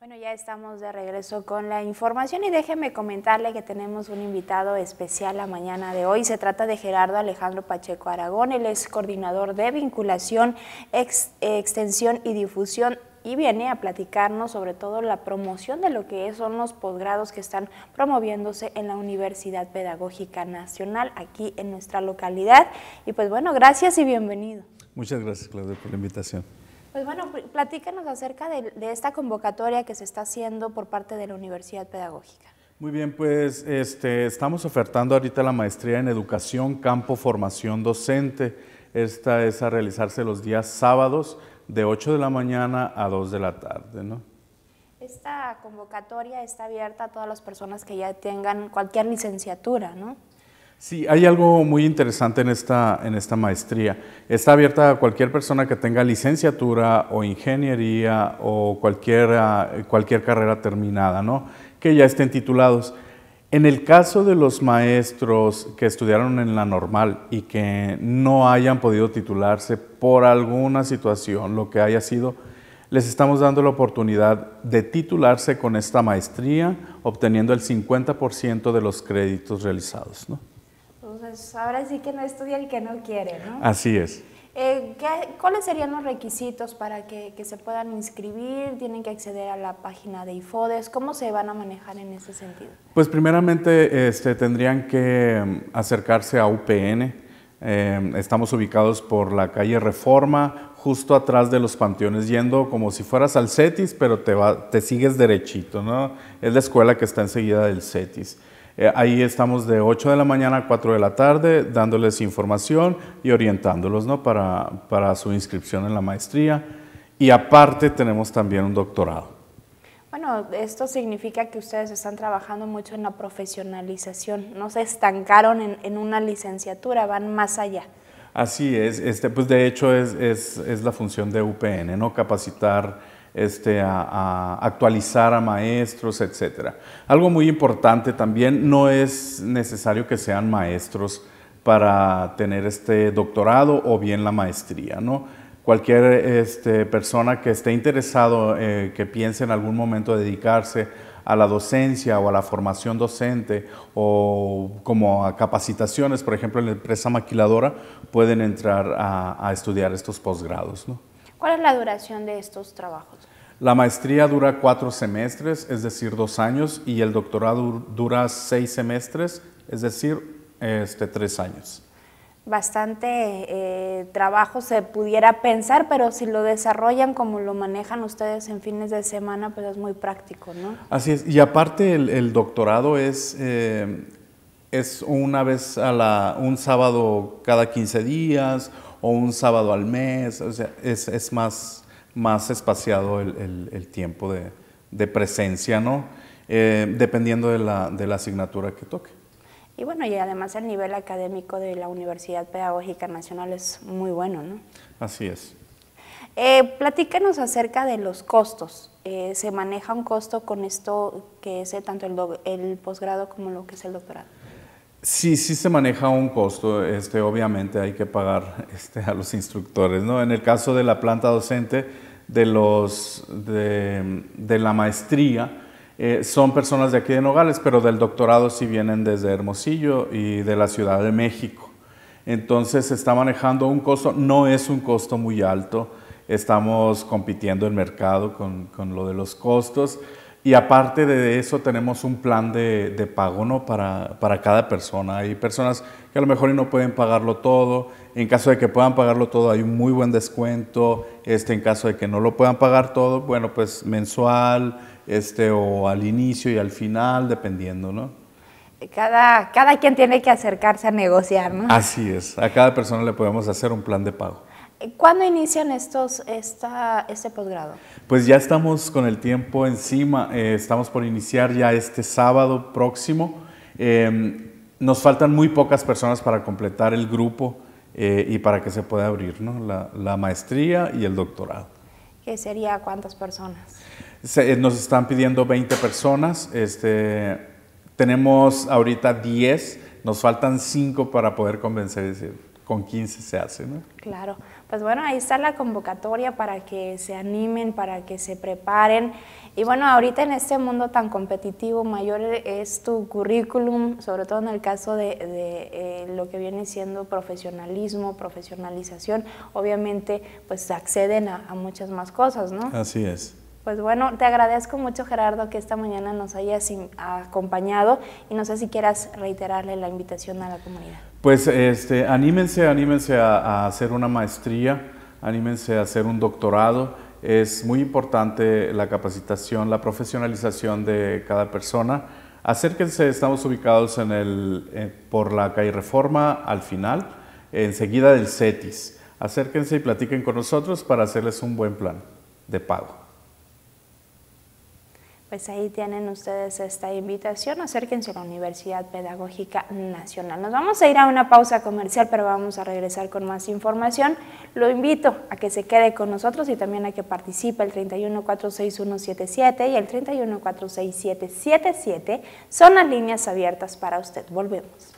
Bueno, ya estamos de regreso con la información y déjeme comentarle que tenemos un invitado especial la mañana de hoy. Se trata de Gerardo Alejandro Pacheco Aragón, él es coordinador de vinculación, extensión y difusión y viene a platicarnos sobre todo la promoción de lo que son los posgrados que están promoviéndose en la Universidad Pedagógica Nacional aquí en nuestra localidad. Y pues bueno, gracias y bienvenido. Muchas gracias, Claudia, por la invitación. Pues bueno, platícanos acerca de, esta convocatoria que se está haciendo por parte de la Universidad Pedagógica. Muy bien, pues este, estamos ofertando ahorita la maestría en educación, campo, formación docente. Esta es a realizarse los días sábados de 8 de la mañana a 2 de la tarde. ¿no? Esta convocatoria está abierta a todas las personas que ya tengan cualquier licenciatura, ¿no? Sí, hay algo muy interesante en esta, maestría. Está abierta a cualquier persona que tenga licenciatura o ingeniería o cualquier, ah, cualquier carrera terminada, ¿no? que ya estén titulados. En el caso de los maestros que estudiaron en la normal y que no hayan podido titularse por alguna situación, lo que haya sido, les estamos dando la oportunidad de titularse con esta maestría, obteniendo el 50% de los créditos realizados. ¿no? Pues, ahora sí que no estudia el que no quiere, ¿no? Así es. Eh, ¿Cuáles serían los requisitos para que, se puedan inscribir? ¿Tienen que acceder a la página de IFODES? ¿Cómo se van a manejar en ese sentido? Pues primeramente este, tendrían que em, acercarse a UPN. Em, estamos ubicados por la calle Reforma, justo atrás de los panteones, yendo como si fueras al CETIS, pero te, te sigues derechito, ¿no? Es la escuela que está enseguida del CETIS. Eh, ahí estamos de 8 de la mañana a 4 de la tarde dándoles información y orientándolos para, su inscripción en la maestría. Y aparte tenemos también un doctorado. Bueno, esto significa que ustedes están trabajando mucho en la profesionalización, no se estancaron en, una licenciatura, van más allá. Así es, este, pues de hecho es, es la función de UPN, ¿no? capacitar este, a, actualizar a maestros, etc. Algo muy importante también, no es necesario que sean maestros para tener este doctorado o bien la maestría, ¿no? Cualquier este, persona que esté interesado, eh, que piense en algún momento dedicarse a la docencia o a la formación docente o como a capacitaciones, por ejemplo, en la empresa maquiladora, pueden entrar a, a estudiar estos posgrados. ¿no? ¿Cuál es la duración de estos trabajos? La maestría dura cuatro semestres, es decir, dos años, y el doctorado dura seis semestres, es decir, este, tres años. Bastante eh, trabajo se pudiera pensar, pero si lo desarrollan como lo manejan ustedes en fines de semana, pues es muy práctico, ¿no? Así es, y aparte el, doctorado es, eh, es una vez a la, un sábado cada 15 días, o un sábado al mes, o sea, es, más, más espaciado el, tiempo de, presencia, ¿no? Eh, dependiendo de la, de la asignatura que toque. Y bueno, y además el nivel académico de la Universidad Pedagógica Nacional es muy bueno, ¿no? Así es. Eh, platícanos acerca de los costos. Eh, ¿Se maneja un costo con esto que es tanto el posgrado como lo que es el doctorado? Sí, sí se maneja un costo, este, obviamente hay que pagar este, a los instructores. En el caso de la planta docente, de, los, de, la maestría, eh, son personas de aquí de Nogales, pero del doctorado sí vienen desde Hermosillo y de la Ciudad de México. Entonces se está manejando un costo, no es un costo muy alto, estamos compitiendo el mercado con lo de los costos. Y aparte de eso tenemos un plan de, pago ¿no? para, cada persona. Hay personas que a lo mejor no pueden pagarlo todo. En caso de que puedan pagarlo todo hay un muy buen descuento. Este, en caso de que no lo puedan pagar todo, bueno, pues mensual este, o al inicio y al final, dependiendo. ¿no? Cada, cada quien tiene que acercarse a negociar, ¿no? Así es, a cada persona le podemos hacer un plan de pago. ¿Cuándo inician estos, este posgrado? Pues ya estamos con el tiempo encima, eh, estamos por iniciar ya este sábado próximo. Em, nos faltan muy pocas personas para completar el grupo eh, y para que se pueda abrir ¿no? la, maestría y el doctorado. ¿Qué sería cuántas personas? Eh, nos están pidiendo 20 personas, este, tenemos ahorita 10, nos faltan 5 para poder convencer, con 15 se hace. ¿no? Claro pues bueno, ahí está la convocatoria para que se animen, para que se preparen. Y bueno, ahorita en este mundo tan competitivo, mayor es tu currículum, sobre todo en el caso de, eh, lo que viene siendo profesionalismo, profesionalización. Obviamente, pues acceden a muchas más cosas, ¿no? Así es. Pues bueno, te agradezco mucho Gerardo que esta mañana nos hayas acompañado y no sé si quieras reiterarle la invitación a la comunidad. Pues este, anímense, anímense a, hacer una maestría, anímense a hacer un doctorado. Es muy importante la capacitación, la profesionalización de cada persona. Acérquense, estamos ubicados en el, eh, por la calle Reforma al final, enseguida del CETIS. Acérquense y platiquen con nosotros para hacerles un buen plan de pago pues ahí tienen ustedes esta invitación. Acérquense a la Universidad Pedagógica Nacional. Nos vamos a ir a una pausa comercial, pero vamos a regresar con más información. Lo invito a que se quede con nosotros y también a que participe el 3146177 y el 3146777. Son las líneas abiertas para usted. Volvemos.